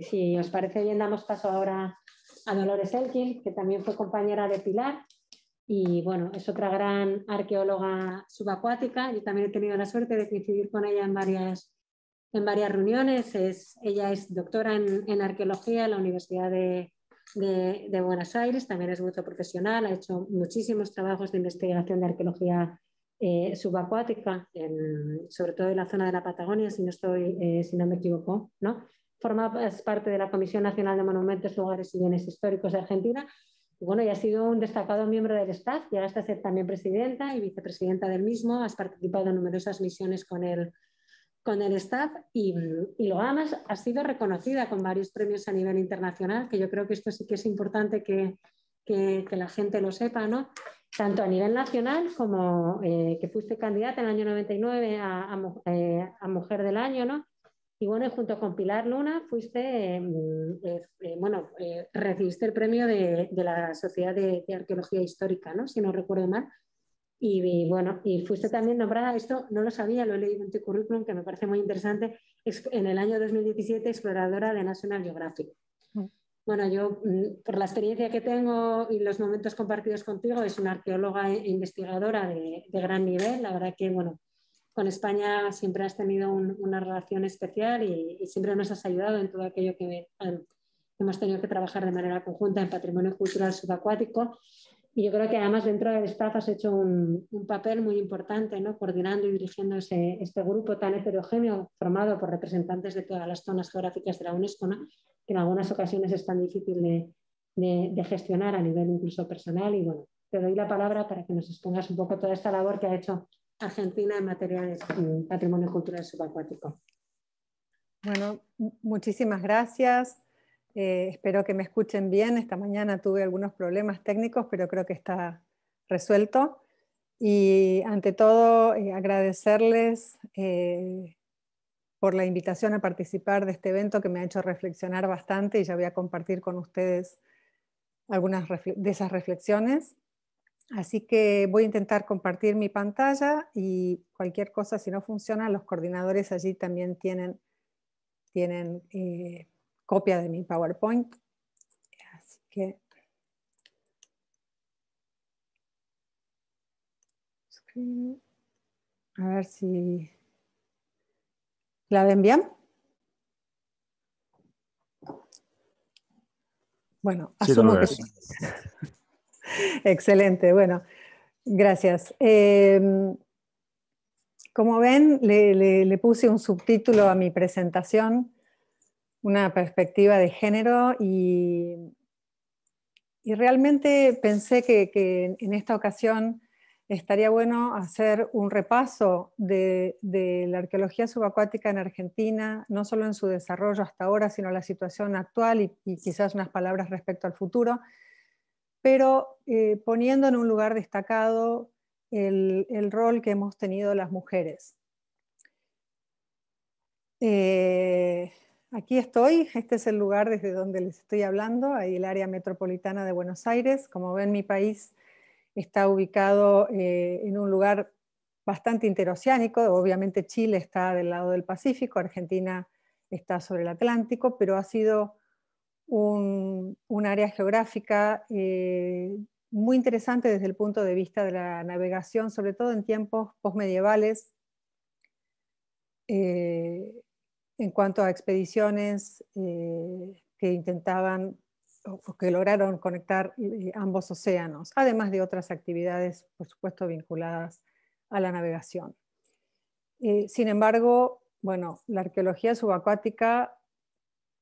Si os parece bien, damos paso ahora a Dolores Elkin, que también fue compañera de Pilar y bueno, es otra gran arqueóloga subacuática. Yo también he tenido la suerte de coincidir con ella en varias, reuniones. ella es doctora en, arqueología en la Universidad de, Buenos Aires, también es mucho profesional, ha hecho muchísimos trabajos de investigación de arqueología eh, subacuática, sobre todo en la zona de la Patagonia, si no, estoy, eh, si no me equivoco, ¿no? forma parte de la Comisión Nacional de Monumentos, Lugares y Bienes Históricos de Argentina. Y bueno, y has sido un destacado miembro del staff, llegaste a ser también presidenta y vicepresidenta del mismo, has participado en numerosas misiones con el, con el staff y, y lo amas, has sido reconocida con varios premios a nivel internacional, que yo creo que esto sí que es importante que, que, la gente lo sepa, ¿no? tanto a nivel nacional como eh, que fuiste candidata en el año 99 a, eh, a Mujer del Año, ¿no? Y bueno, junto con Pilar Luna fuiste, em, eh, bueno, eh, recibiste el premio de, de la Sociedad de, Arqueología Histórica, ¿no? Si no recuerdo mal. Y, bueno, y fuiste también nombrada, esto no lo sabía, lo he leído en tu currículum, que me parece muy interesante, en el año 2017 exploradora de National Geographic. Mm. Bueno, yo mm, por la experiencia que tengo y los momentos compartidos contigo, es una arqueóloga e investigadora de gran nivel. La verdad que, bueno, con España siempre has tenido una relación especial y, siempre nos has ayudado en todo aquello que hemos tenido que trabajar de manera conjunta en patrimonio cultural subacuático. Y yo creo que además dentro del staff has hecho un, papel muy importante, ¿no? coordinando y dirigiendo este grupo tan heterogéneo formado por representantes de todas las zonas geográficas de la UNESCO, que en algunas ocasiones es tan difícil de, de gestionar a nivel incluso personal. Y bueno, te doy la palabra para que nos expongas un poco toda esta labor que ha hecho Argentina en materia de patrimonio cultural subacuático. Bueno, muchísimas gracias. Eh, espero que me escuchen bien. Esta mañana tuve algunos problemas técnicos, pero creo que está resuelto. Y ante todo, eh, agradecerles eh, por la invitación a participar de este evento que me ha hecho reflexionar bastante y ya voy a compartir con ustedes algunas de esas reflexiones. Así que voy a intentar compartir mi pantalla y cualquier cosa, si no funciona, los coordinadores allí también tienen, tienen eh, copia de mi PowerPoint. Así que... A ver si la ven bien. Bueno, asumo sí, Excelente, bueno, gracias. Em, como ven, le, puse un subtítulo a mi presentación, una perspectiva de género, y, y realmente pensé que, en esta ocasión estaría bueno hacer un repaso de, la arqueología subacuática en Argentina, no solo en su desarrollo hasta ahora, sino la situación actual y quizás unas palabras respecto al futuro pero eh, poniendo en un lugar destacado el, rol que hemos tenido las mujeres. Eh, aquí estoy, este es el lugar desde donde les estoy hablando, ahí el área metropolitana de Buenos Aires. Como ven, mi país está ubicado eh, en un lugar bastante interoceánico, obviamente Chile está del lado del Pacífico, Argentina está sobre el Atlántico, pero ha sido un, área geográfica eh, muy interesante desde el punto de vista de la navegación, sobre todo en tiempos posmedievales, eh, en cuanto a expediciones eh, que intentaban o que lograron conectar ambos océanos, además de otras actividades, por supuesto, vinculadas a la navegación. sin embargo, bueno, la arqueología subacuática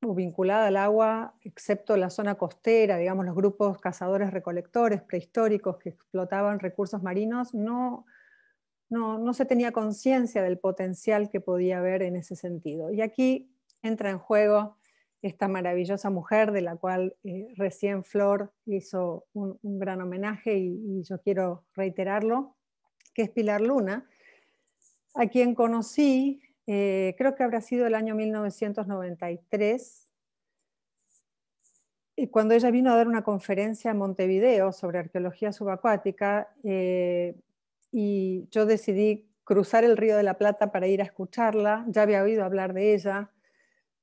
vinculada al agua, excepto la zona costera, digamos los grupos cazadores-recolectores prehistóricos que explotaban recursos marinos, no, no, no se tenía conciencia del potencial que podía haber en ese sentido. Y aquí entra en juego esta maravillosa mujer de la cual eh, recién Flor hizo un, gran homenaje y, yo quiero reiterarlo, que es Pilar Luna, a quien conocí eh, creo que habrá sido el año 1993, y cuando ella vino a dar una conferencia en Montevideo sobre arqueología subacuática, eh, y yo decidí cruzar el Río de la Plata para ir a escucharla, ya había oído hablar de ella,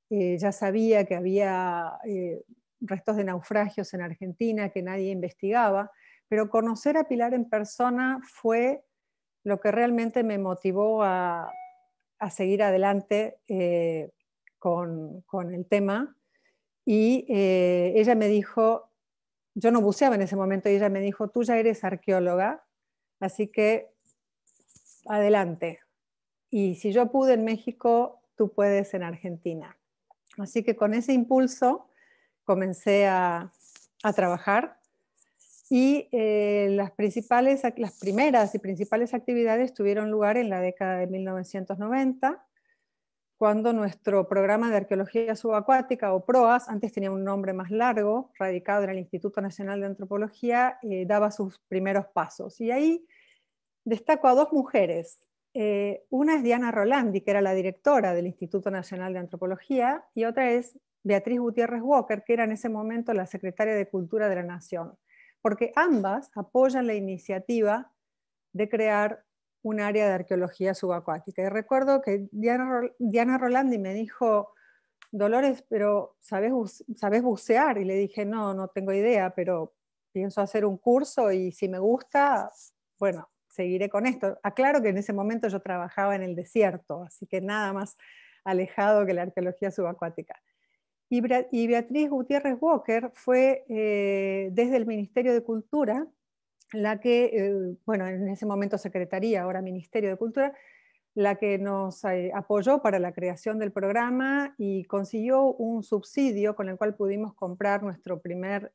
eh, ya sabía que había restos de naufragios en Argentina que nadie investigaba, pero conocer a Pilar en persona fue lo que realmente me motivó a, a seguir adelante eh, con, con, el tema. Y eh, ella me dijo, yo no buceaba en ese momento, y ella me dijo, tú ya eres arqueóloga, así que adelante. Y si yo pude en México, tú puedes en Argentina. Así que con ese impulso comencé a, a trabajar y eh, las, primeras y principales actividades tuvieron lugar en la década de 1990, cuando nuestro programa de arqueología subacuática o PROAS, antes tenía un nombre más largo, radicado en el Instituto Nacional de Antropología, eh, daba sus primeros pasos. Y ahí destaco a dos mujeres. Eh, una es Diana Rolandi, que era la directora del Instituto Nacional de Antropología, y otra es Beatriz Gutiérrez Walker, que era en ese momento la secretaria de Cultura de la Nación porque ambas apoyan la iniciativa de crear un área de arqueología subacuática. Y recuerdo que Diana, Rolandi me dijo, Dolores, pero ¿sabes bucear? Y le dije, no, no tengo idea, pero pienso hacer un curso y si me gusta, bueno, seguiré con esto. Aclaro que en ese momento yo trabajaba en el desierto, así que nada más alejado que la arqueología subacuática. Y, Beatriz Gutiérrez Walker fue eh, desde el Ministerio de Cultura, la que, eh, bueno, en ese momento Secretaría, ahora Ministerio de Cultura, la que nos eh, apoyó para la creación del programa y consiguió un subsidio con el cual pudimos comprar nuestro primer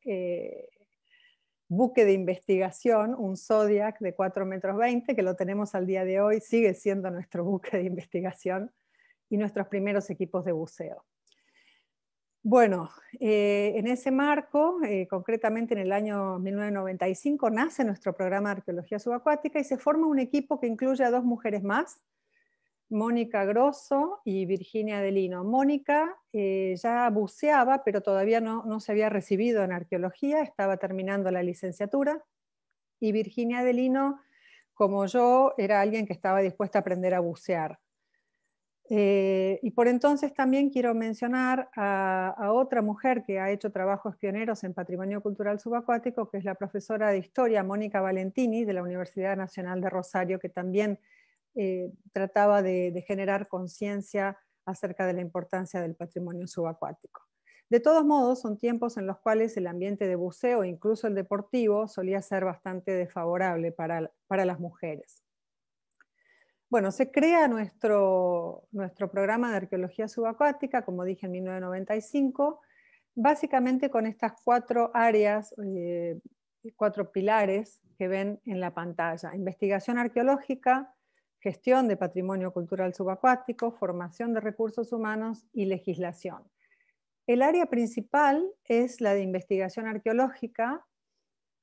buque de investigación, un Zodiac de 4 metros 20, que lo tenemos al día de hoy, sigue siendo nuestro buque de investigación y nuestros primeros equipos de buceo. Bueno, eh, en ese marco, eh, concretamente en el año 1995, nace nuestro programa de arqueología subacuática y se forma un equipo que incluye a dos mujeres más, Mónica Grosso y Virginia Delino. Mónica eh, ya buceaba, pero todavía no, no se había recibido en arqueología, estaba terminando la licenciatura, y Virginia Delino, como yo, era alguien que estaba dispuesta a aprender a bucear. Eh, y por entonces también quiero mencionar a, otra mujer que ha hecho trabajos pioneros en patrimonio cultural subacuático, que es la profesora de historia Mónica Valentini de la Universidad Nacional de Rosario, que también eh, trataba de, de generar conciencia acerca de la importancia del patrimonio subacuático. De todos modos, son tiempos en los cuales el ambiente de buceo, incluso el deportivo, solía ser bastante desfavorable para las mujeres. Bueno, se crea nuestro, programa de arqueología subacuática, como dije, en 1995, básicamente con estas cuatro áreas, eh, cuatro pilares que ven en la pantalla. Investigación arqueológica, gestión de patrimonio cultural subacuático, formación de recursos humanos y legislación. El área principal es la de investigación arqueológica,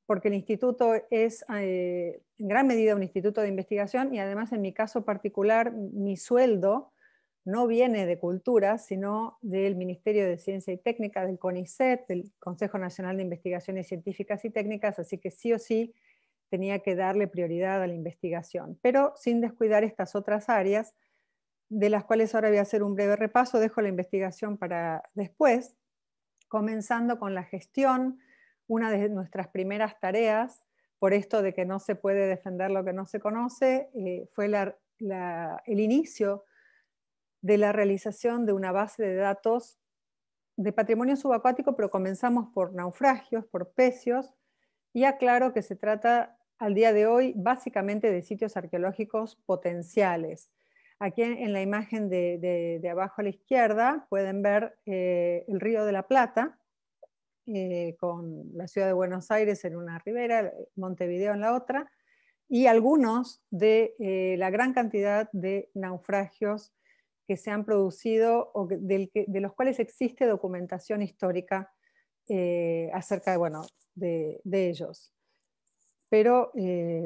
porque el instituto es eh, en gran medida un instituto de investigación y además en mi caso particular mi sueldo no viene de cultura, sino del Ministerio de Ciencia y Técnica, del CONICET, del Consejo Nacional de Investigaciones Científicas y Técnicas, así que sí o sí tenía que darle prioridad a la investigación, pero sin descuidar estas otras áreas, de las cuales ahora voy a hacer un breve repaso, dejo la investigación para después, comenzando con la gestión, una de nuestras primeras tareas, por esto de que no se puede defender lo que no se conoce, eh, fue el inicio de la realización de una base de datos de patrimonio subacuático, pero comenzamos por naufragios, por pecios, y aclaro que se trata al día de hoy básicamente de sitios arqueológicos potenciales. Aquí en la imagen de, abajo a la izquierda pueden ver eh, el río de la Plata, eh, con la ciudad de Buenos Aires en una ribera, eh, Montevideo en la otra, y algunos de eh, la gran cantidad de naufragios que se han producido o de los cuales existe documentación histórica acerca de, ellos. Pero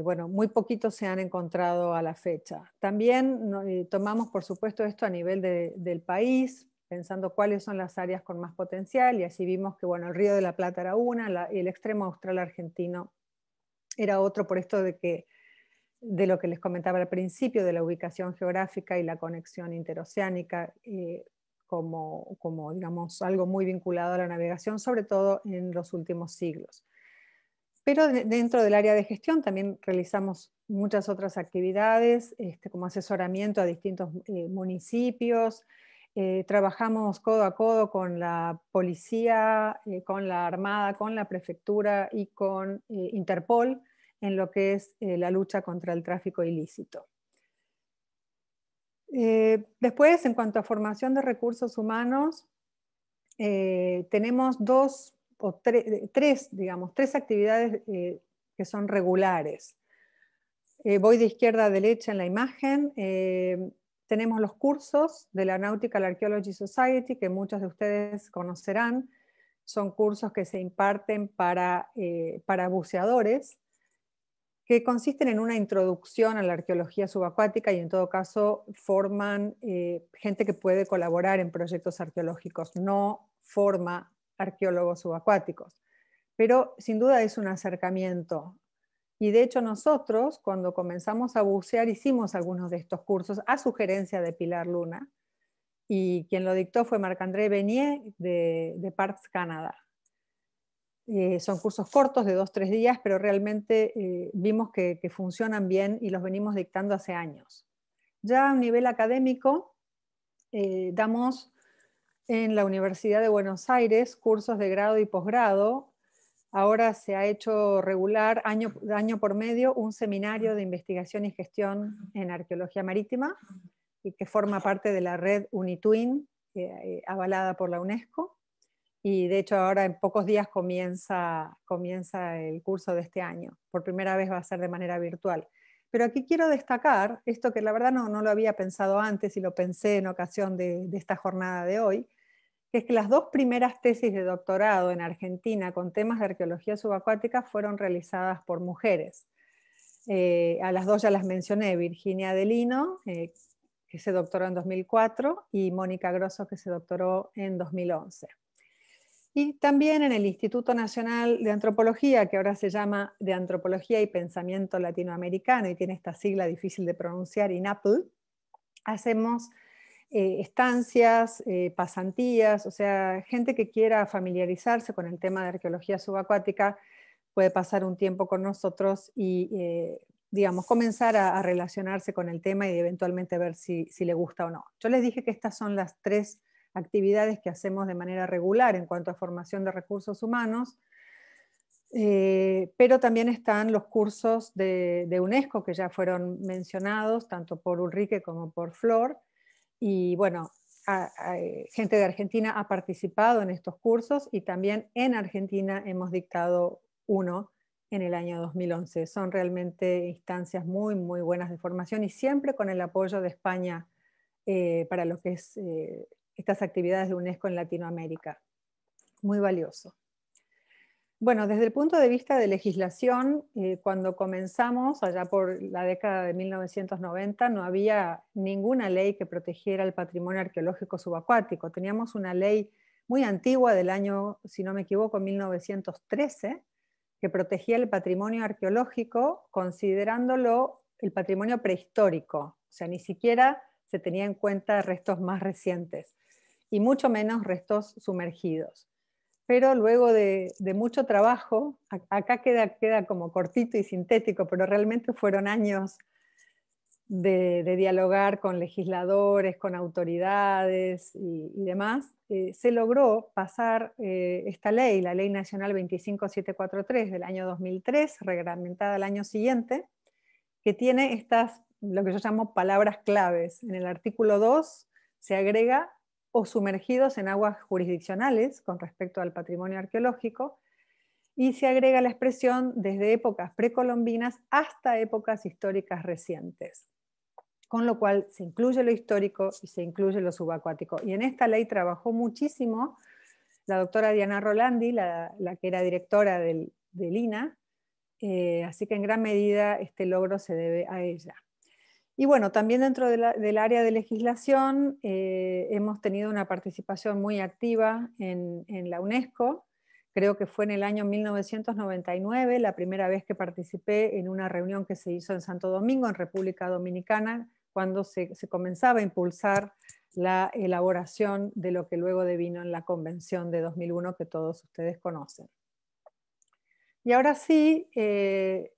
bueno, muy poquitos se han encontrado a la fecha. También tomamos, por supuesto, esto a nivel del país, pensando cuáles son las áreas con más potencial, y así vimos que el Río de la Plata era una, y el extremo austral argentino era otro, por esto de, lo que les comentaba al principio, de la ubicación geográfica y la conexión interoceánica, eh, como, algo muy vinculado a la navegación, sobre todo en los últimos siglos. Pero dentro del área de gestión también realizamos muchas otras actividades, este, como asesoramiento a distintos eh, municipios, eh, trabajamos codo a codo con la policía, eh, con la Armada, con la prefectura y con eh, Interpol en lo que es la lucha contra el tráfico ilícito. después, en cuanto a formación de recursos humanos, tenemos dos o tres, digamos, tres actividades que son regulares. voy de izquierda a derecha en la imagen. Tenemos los cursos de la Nautical Archaeology Society, que muchos de ustedes conocerán. Son cursos que se imparten para, eh, buceadores, que consisten en una introducción a la arqueología subacuática y en todo caso forman eh, gente que puede colaborar en proyectos arqueológicos, no forma arqueólogos subacuáticos. Pero sin duda es un acercamiento y de hecho nosotros, cuando comenzamos a bucear, hicimos algunos de estos cursos a sugerencia de Pilar Luna. Y quien lo dictó fue Marc-André Benier de, de Parts eh, son cursos cortos de dos, tres días, pero realmente eh, vimos que, funcionan bien y los venimos dictando hace años. Ya a nivel académico, eh, damos en la Universidad de Buenos Aires cursos de grado y posgrado Ahora se ha hecho regular año, por medio un seminario de investigación y gestión en arqueología marítima y que forma parte de la red UNITWIN, eh, eh, avalada por la UNESCO. Y de hecho ahora en pocos días comienza, el curso de este año. Por primera vez va a ser de manera virtual. Pero aquí quiero destacar esto que la verdad no, lo había pensado antes y lo pensé en ocasión de esta jornada de hoy, que es que las dos primeras tesis de doctorado en Argentina con temas de arqueología subacuática fueron realizadas por mujeres. Eh, a las dos ya las mencioné, Virginia Delino, eh, que se doctoró en 2004, y Mónica Grosso, que se doctoró en 2011. Y también en el Instituto Nacional de Antropología, que ahora se llama de Antropología y Pensamiento Latinoamericano, y tiene esta sigla difícil de pronunciar, INAPL, hacemos eh, estancias, eh, pasantías, o sea, gente que quiera familiarizarse con el tema de arqueología subacuática puede pasar un tiempo con nosotros y, eh, digamos, comenzar a, relacionarse con el tema y eventualmente ver si, le gusta o no. Yo les dije que estas son las tres actividades que hacemos de manera regular en cuanto a formación de recursos humanos, pero también están los cursos de, de, UNESCO que ya fueron mencionados tanto por Ulrike como por Flor, y bueno, eh, gente de Argentina ha participado en estos cursos y también en Argentina hemos dictado uno en el año 2011. Son realmente instancias muy, muy buenas de formación y siempre con el apoyo de España eh, para lo que es eh, estas actividades de UNESCO en Latinoamérica. Muy valioso. Bueno, desde el punto de vista de legislación, eh, cuando comenzamos, allá por la década de 1990, no había ninguna ley que protegiera el patrimonio arqueológico subacuático. Teníamos una ley muy antigua del año, si no me equivoco, 1913, que protegía el patrimonio arqueológico considerándolo el patrimonio prehistórico. O sea, ni siquiera se tenía en cuenta restos más recientes y mucho menos restos sumergidos pero luego de, mucho trabajo, acá queda, queda, como cortito y sintético, pero realmente fueron años de, dialogar con legisladores, con autoridades y, demás, eh, se logró pasar eh, esta ley, la Ley Nacional 25743 del año 2003, reglamentada el año siguiente, que tiene estas, lo que yo llamo palabras claves. En el artículo 2 se agrega o sumergidos en aguas jurisdiccionales con respecto al patrimonio arqueológico, y se agrega la expresión desde épocas precolombinas hasta épocas históricas recientes, con lo cual se incluye lo histórico y se incluye lo subacuático. Y en esta ley trabajó muchísimo la doctora Diana Rolandi, la, que era directora del, del INA, eh, así que en gran medida este logro se debe a ella. Y bueno, también dentro del área de legislación eh, hemos tenido una participación muy activa en, la UNESCO. Creo que fue en el año 1999 la primera vez que participé en una reunión que se hizo en Santo Domingo, en República Dominicana, cuando se, comenzaba a impulsar la elaboración de lo que luego devino en la Convención de 2001 que todos ustedes conocen. Y ahora sí, eh,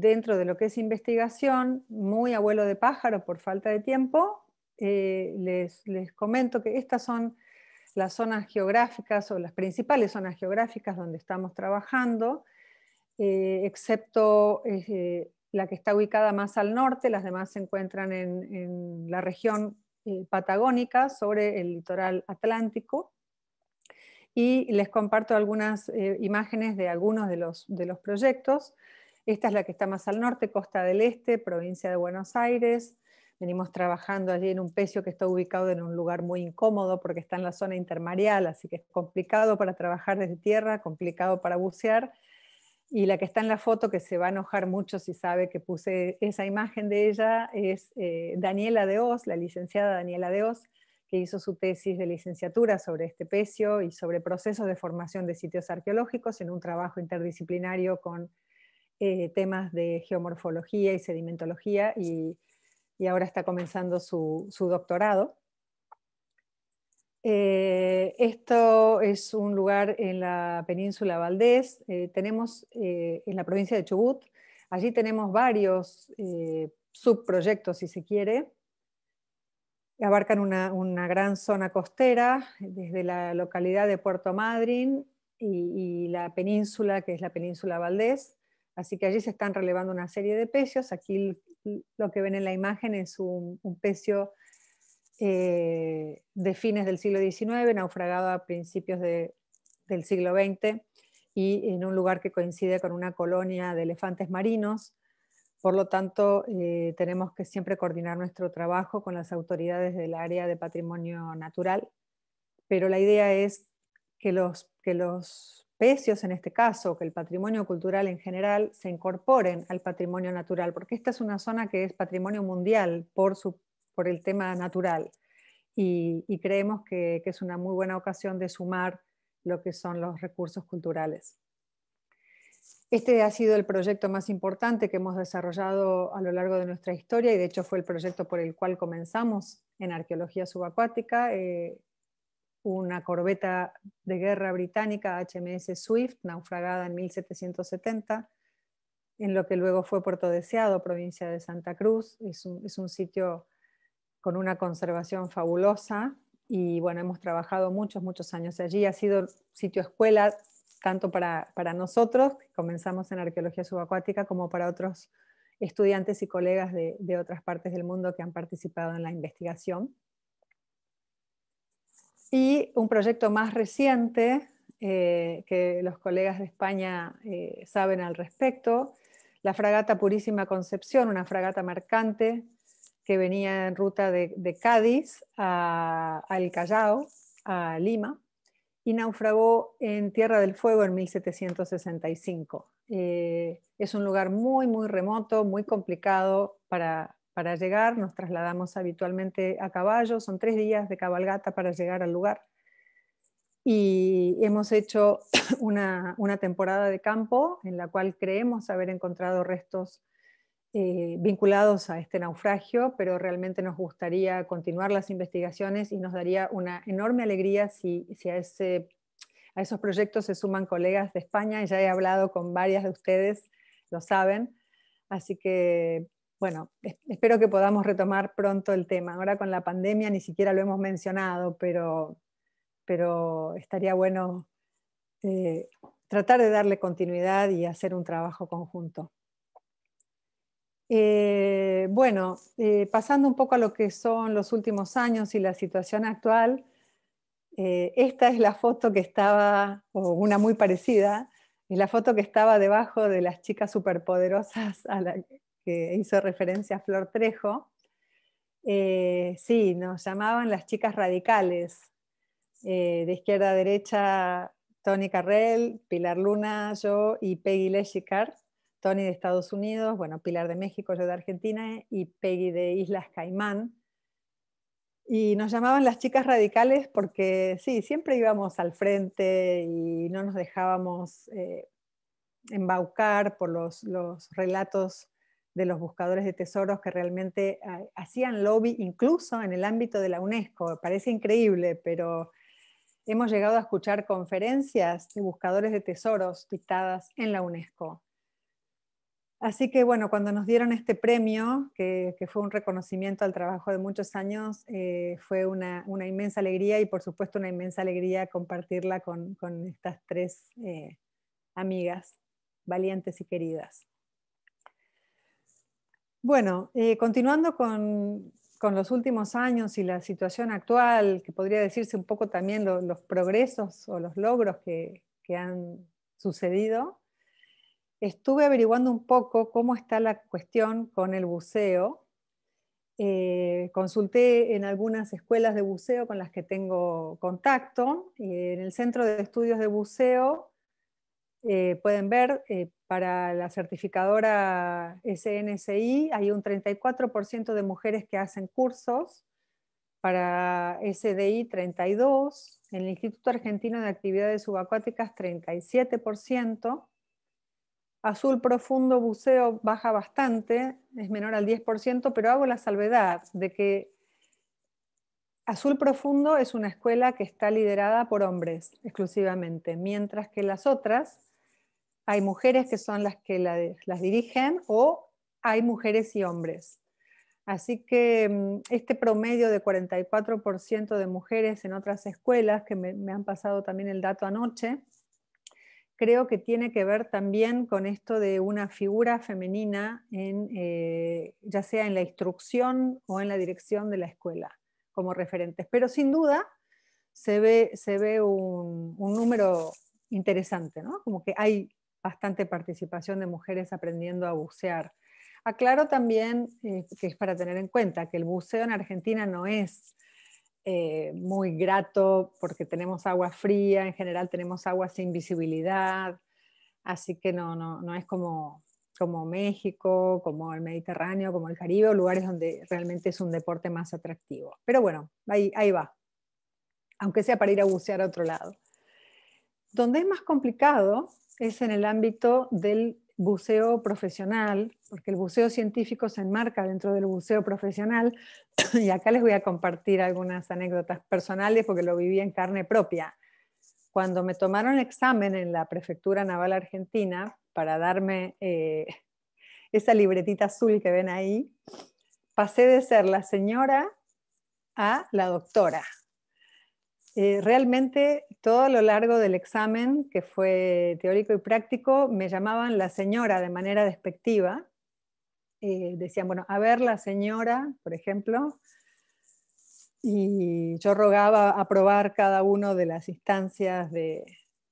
dentro de lo que es investigación, muy abuelo de pájaro por falta de tiempo, eh, les, comento que estas son las zonas geográficas o las principales zonas geográficas donde estamos trabajando, eh, excepto eh, la que está ubicada más al norte, las demás se encuentran en, la región patagónica sobre el litoral atlántico. Y les comparto algunas imágenes de algunos de los proyectos. Esta es la que está más al norte, Costa del Este, provincia de Buenos Aires. Venimos trabajando allí en un pecio que está ubicado en un lugar muy incómodo porque está en la zona intermareal, así que es complicado para trabajar desde tierra, complicado para bucear. Y la que está en la foto, que se va a enojar mucho si sabe que puse esa imagen de ella, es eh, Daniela de la licenciada Daniela de que hizo su tesis de licenciatura sobre este pecio y sobre procesos de formación de sitios arqueológicos en un trabajo interdisciplinario con eh, temas de geomorfología y sedimentología y, ahora está comenzando su, doctorado. Eh, esto es un lugar en la península Valdés, eh, tenemos en la provincia de Chubut, allí tenemos varios subproyectos si se quiere, abarcan una, gran zona costera, desde la localidad de Puerto Madryn y la península, que es la península Valdés, Así que allí se están relevando una serie de pecios. Aquí lo que ven en la imagen es un, pecio eh, de fines del siglo XIX, naufragado a principios del siglo XX y en un lugar que coincide con una colonia de elefantes marinos. Por lo tanto, eh, tenemos que siempre coordinar nuestro trabajo con las autoridades del área de patrimonio natural, pero la idea es que los, que los en este caso, que el patrimonio cultural en general se incorporen al patrimonio natural, porque esta es una zona que es patrimonio mundial por, su, por el tema natural. Y, creemos que, es una muy buena ocasión de sumar lo que son los recursos culturales. Este ha sido el proyecto más importante que hemos desarrollado a lo largo de nuestra historia y de hecho fue el proyecto por el cual comenzamos en arqueología subacuática. Eh, una corbeta de guerra británica HMS Swift, naufragada en 1770, en lo que luego fue Puerto Deseado, provincia de Santa Cruz. Es un, sitio con una conservación fabulosa y bueno, hemos trabajado muchos, muchos años allí. Ha sido sitio escuela tanto para, nosotros, que comenzamos en arqueología subacuática, como para otros estudiantes y colegas de otras partes del mundo que han participado en la investigación. Y un proyecto más reciente eh, que los colegas de España eh, saben al respecto, la fragata Purísima Concepción, una fragata marcante que venía en ruta de, Cádiz a, al Callao, a Lima, y naufragó en Tierra del Fuego en 1765. Eh, es un lugar muy, muy remoto, muy complicado para para llegar nos trasladamos habitualmente a caballo, son tres días de cabalgata para llegar al lugar. Y hemos hecho una, temporada de campo en la cual creemos haber encontrado restos eh, vinculados a este naufragio, pero realmente nos gustaría continuar las investigaciones y nos daría una enorme alegría si, si a, ese, a, esos proyectos se suman colegas de España. Ya he hablado con varias de ustedes, lo saben. Así que bueno, espero que podamos retomar pronto el tema. Ahora con la pandemia ni siquiera lo hemos mencionado, pero, pero estaría bueno eh, tratar de darle continuidad y hacer un trabajo conjunto. Eh, bueno, eh, pasando un poco a lo que son los últimos años y la situación actual, esta es la foto que estaba, o una muy parecida, es la foto que estaba debajo de las chicas superpoderosas a la, que hizo referencia a Flor Trejo. Eh, sí, nos llamaban las chicas radicales, eh, de izquierda a derecha, Tony Carrell, Pilar Luna, yo y Peggy Leshikar, Tony de Estados Unidos, bueno, Pilar de México, yo de Argentina y Peggy de Islas Caimán. Y nos llamaban las chicas radicales porque sí, siempre íbamos al frente y no nos dejábamos eh, embaucar por los, los relatos de los buscadores de tesoros que realmente eh, hacían lobby incluso en el ámbito de la UNESCO. Parece increíble, pero hemos llegado a escuchar conferencias de buscadores de tesoros dictadas en la UNESCO. Así que bueno, cuando nos dieron este premio, que, fue un reconocimiento al trabajo de muchos años, eh, fue una, inmensa alegría y por supuesto una inmensa alegría compartirla con, estas tres eh, amigas valientes y queridas. Bueno, eh, continuando con, los últimos años y la situación actual, que podría decirse un poco también los progresos o los logros que, han sucedido, estuve averiguando un poco cómo está la cuestión con el buceo. Eh, consulté en algunas escuelas de buceo con las que tengo contacto. Y eh, en el Centro de Estudios de Buceo eh, pueden ver, eh, para la certificadora SNSI hay un 34% de mujeres que hacen cursos, para SDI 32%, en el Instituto Argentino de Actividades Subacuáticas 37%, azul profundo buceo baja bastante, es menor al 10%, pero hago la salvedad de que Azul Profundo es una escuela que está liderada por hombres exclusivamente, mientras que las otras hay mujeres que son las que las dirigen o hay mujeres y hombres. Así que mm, este promedio de 44% de mujeres en otras escuelas, que me, han pasado también el dato anoche, creo que tiene que ver también con esto de una figura femenina, en, eh, ya sea en la instrucción o en la dirección de la escuela, como referentes. Pero sin duda se ve, se ve un, un número interesante, ¿no? Como que hay bastante participación de mujeres aprendiendo a bucear. Aclaro también eh, que es para tener en cuenta que el buceo en Argentina no es eh, muy grato porque tenemos agua fría, en general tenemos agua sin visibilidad, así que no, no, es como, como México, como el Mediterráneo, como el Caribe, lugares donde realmente es un deporte más atractivo. Pero bueno, ahí, ahí va, aunque sea para ir a bucear a otro lado. Donde es más complicado es en el ámbito del buceo profesional, porque el buceo científico se enmarca dentro del buceo profesional, y acá les voy a compartir algunas anécdotas personales porque lo viví en carne propia. Cuando me tomaron examen en la Prefectura Naval Argentina para darme eh, esa libretita azul que ven ahí, pasé de ser la señora a la doctora. Eh, realmente todo a lo largo del examen, que fue teórico y práctico, me llamaban la señora de manera despectiva. Eh, decían, bueno, a ver la señora, por ejemplo, y yo rogaba aprobar cada una de las instancias de,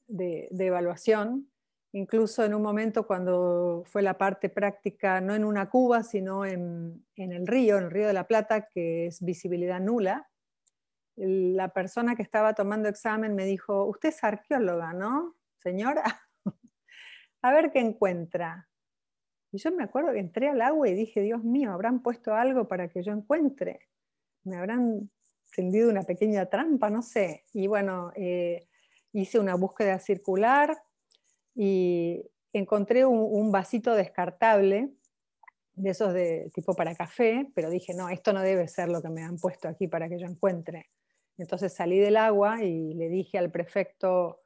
evaluación. Incluso en un momento cuando fue la parte práctica, no en una cuba, sino en el río, en el río de la Plata, que es visibilidad nula, la persona que estaba tomando examen me dijo, usted es arqueóloga, ¿no, señora? a ver qué encuentra. Y yo me acuerdo que entré al agua y dije, Dios mío, habrán puesto algo para que yo encuentre. Me habrán tendido una pequeña trampa, no sé. Y bueno, eh, hice una búsqueda circular y encontré un, un vasito descartable de esos de tipo para café, pero dije, no, esto no debe ser lo que me han puesto aquí para que yo encuentre. Entonces salí del agua y le dije al prefecto,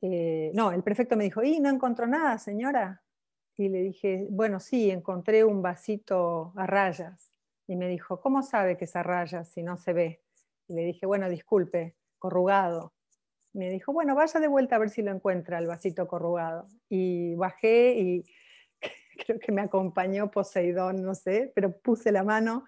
eh, no, el prefecto me dijo, y no encontró nada, señora. Y le dije, bueno, sí, encontré un vasito a rayas. Y me dijo, ¿cómo sabe que es a rayas si no se ve? Y le dije, bueno, disculpe, corrugado. Me dijo, bueno, vaya de vuelta a ver si lo encuentra el vasito corrugado. Y bajé y creo que me acompañó Poseidón, no sé, pero puse la mano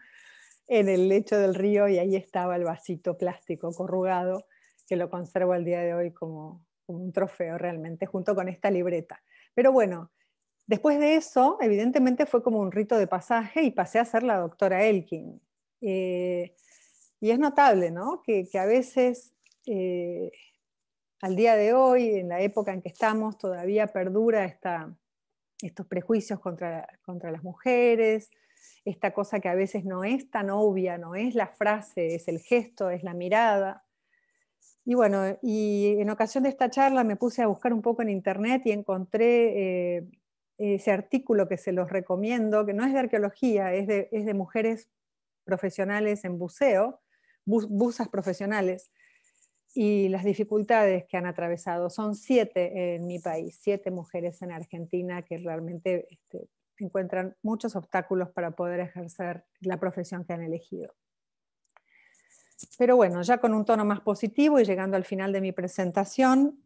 en el lecho del río y ahí estaba el vasito plástico corrugado que lo conservo al día de hoy como, un trofeo realmente junto con esta libreta. Pero bueno, después de eso, evidentemente fue como un rito de pasaje y pasé a ser la doctora Elkin. Eh, y es notable, ¿no? Que, a veces, eh, al día de hoy, en la época en que estamos, todavía perdura estos prejuicios contra, contra las mujeres, esta cosa que a veces no es tan obvia, no es la frase, es el gesto, es la mirada. Y bueno, y en ocasión de esta charla me puse a buscar un poco en internet y encontré eh, ese artículo que se los recomiendo, que no es de arqueología, es de, mujeres profesionales en buceo, busas profesionales, y las dificultades que han atravesado. Son siete en mi país, siete mujeres en Argentina que realmente este, encuentran muchos obstáculos para poder ejercer la profesión que han elegido. Pero bueno, ya con un tono más positivo y llegando al final de mi presentación,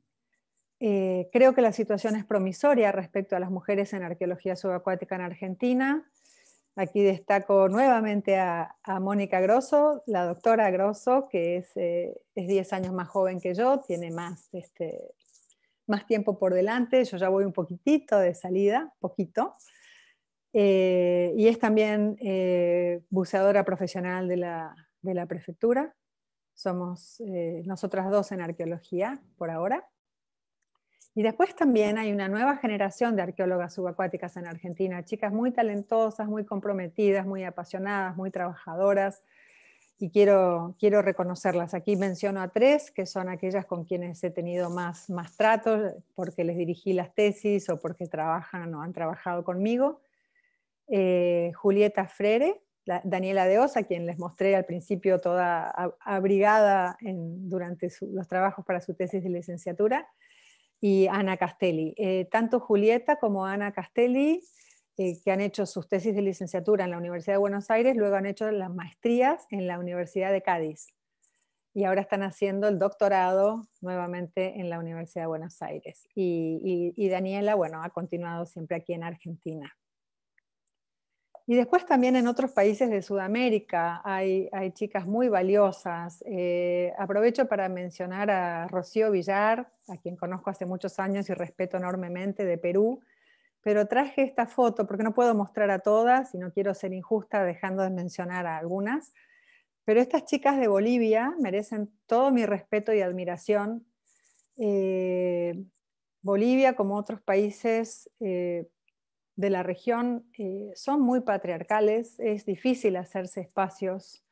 eh, creo que la situación es promisoria respecto a las mujeres en arqueología subacuática en Argentina. Aquí destaco nuevamente a, Mónica Grosso, la doctora Grosso, que es, 10 eh, años más joven que yo, tiene más, este, más tiempo por delante, yo ya voy un poquitito de salida, poquito. Eh, y es también eh, buceadora profesional de la, de la prefectura. Somos eh, nosotras dos en arqueología por ahora. Y después también hay una nueva generación de arqueólogas subacuáticas en Argentina, chicas muy talentosas, muy comprometidas, muy apasionadas, muy trabajadoras, y quiero, quiero reconocerlas. Aquí menciono a tres, que son aquellas con quienes he tenido más, más trato, porque les dirigí las tesis o porque trabajan o han trabajado conmigo. Eh, Julieta Frere, Daniela Deosa, quien les mostré al principio toda abrigada durante los trabajos para su tesis de licenciatura, y Ana Castelli. Eh, tanto Julieta como Ana Castelli, eh, que han hecho sus tesis de licenciatura en la Universidad de Buenos Aires, luego han hecho las maestrías en la Universidad de Cádiz. Y ahora están haciendo el doctorado nuevamente en la Universidad de Buenos Aires. Y, y Daniela, bueno, ha continuado siempre aquí en Argentina. Y después también en otros países de Sudamérica hay, chicas muy valiosas. Eh, aprovecho para mencionar a Rocío Villar, a quien conozco hace muchos años y respeto enormemente, de Perú. Pero traje esta foto porque no puedo mostrar a todas y no quiero ser injusta dejando de mencionar a algunas. Pero estas chicas de Bolivia merecen todo mi respeto y admiración. Eh, Bolivia, como otros países, eh, de la región eh, son muy patriarcales, es difícil hacerse espacios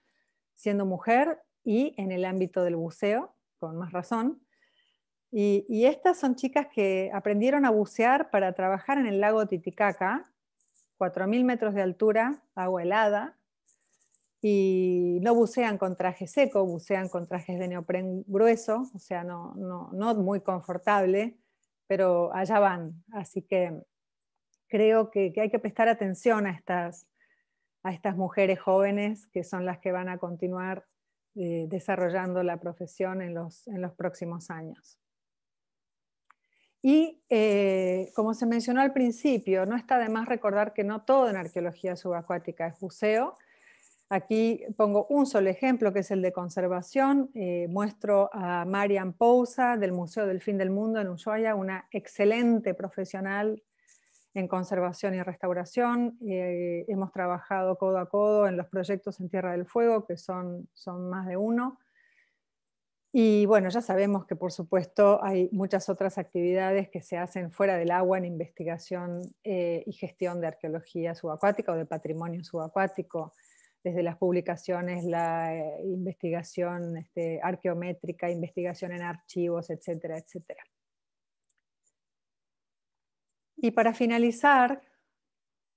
siendo mujer y en el ámbito del buceo, con más razón. Y, estas son chicas que aprendieron a bucear para trabajar en el lago Titicaca, 4.000 metros de altura, agua helada, y no bucean con traje seco, bucean con trajes de neopren grueso, o sea, no, no, no muy confortable, pero allá van. Así que creo que, hay que prestar atención a estas, a estas mujeres jóvenes que son las que van a continuar eh, desarrollando la profesión en los, próximos años. Y eh, como se mencionó al principio, no está de más recordar que no todo en arqueología subacuática es buceo. Aquí pongo un solo ejemplo, que es el de conservación. Eh, muestro a Marian Pousa del Museo del Fin del Mundo en Ushuaia, una excelente profesional en conservación y restauración. Eh, hemos trabajado codo a codo en los proyectos en Tierra del Fuego, que son, son más de uno. Y bueno, ya sabemos que por supuesto hay muchas otras actividades que se hacen fuera del agua en investigación eh, y gestión de arqueología subacuática o de patrimonio subacuático, desde las publicaciones, la eh, investigación este, arqueométrica, investigación en archivos, etcétera, etcétera. Y para finalizar,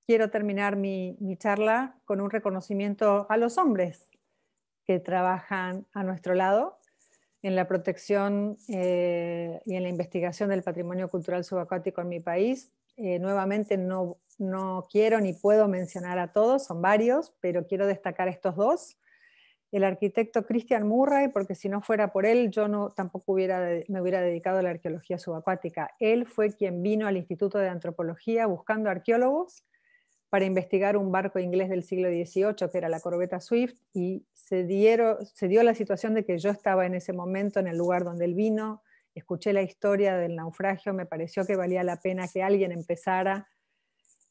quiero terminar mi, charla con un reconocimiento a los hombres que trabajan a nuestro lado en la protección eh, y en la investigación del patrimonio cultural subacuático en mi país. Eh, nuevamente no, no quiero ni puedo mencionar a todos, son varios, pero quiero destacar estos dos el arquitecto Christian Murray, porque si no fuera por él, yo no, tampoco me hubiera dedicado a la arqueología subacuática. Él fue quien vino al Instituto de Antropología buscando arqueólogos para investigar un barco inglés del siglo XVIII, que era la corbeta Swift, y se, se dio la situación de que yo estaba en ese momento en el lugar donde él vino, escuché la historia del naufragio, me pareció que valía la pena que alguien empezara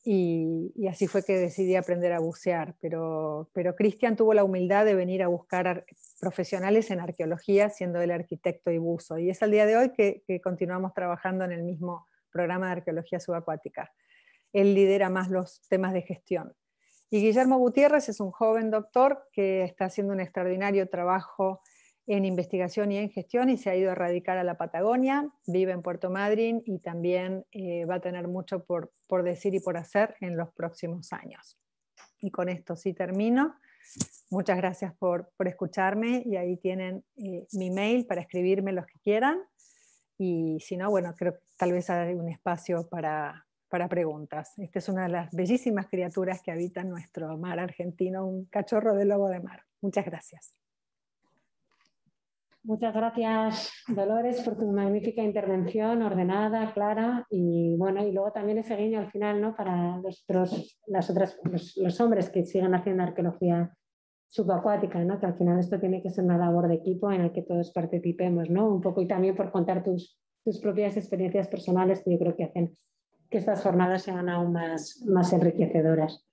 y, así fue que decidí aprender a bucear. Pero, pero Cristian tuvo la humildad de venir a buscar profesionales en arqueología, siendo él arquitecto y buzo. Y es al día de hoy que, que continuamos trabajando en el mismo programa de arqueología subacuática. Él lidera más los temas de gestión. Y Guillermo Gutiérrez es un joven doctor que está haciendo un extraordinario trabajo en investigación y en gestión y se ha ido a radicar a la Patagonia, vive en Puerto Madryn y también eh, va a tener mucho por, decir y por hacer en los próximos años. Y con esto sí termino. Muchas gracias por, escucharme y ahí tienen eh, mi mail para escribirme los que quieran. Y si no, bueno, creo que tal vez hay un espacio para, para preguntas. Esta es una de las bellísimas criaturas que habitan nuestro mar argentino, un cachorro de lobo de mar. Muchas gracias. Muchas gracias, Dolores, por tu magnífica intervención, ordenada, clara, y bueno, y luego también ese guiño al final, ¿no? Para los, las otras, los, hombres que siguen haciendo arqueología subacuática, ¿no? Que al final esto tiene que ser una labor de equipo en la que todos participemos, ¿no? Un poco y también por contar tus, tus propias experiencias personales que yo creo que hacen que estas jornadas sean aún más, más enriquecedoras.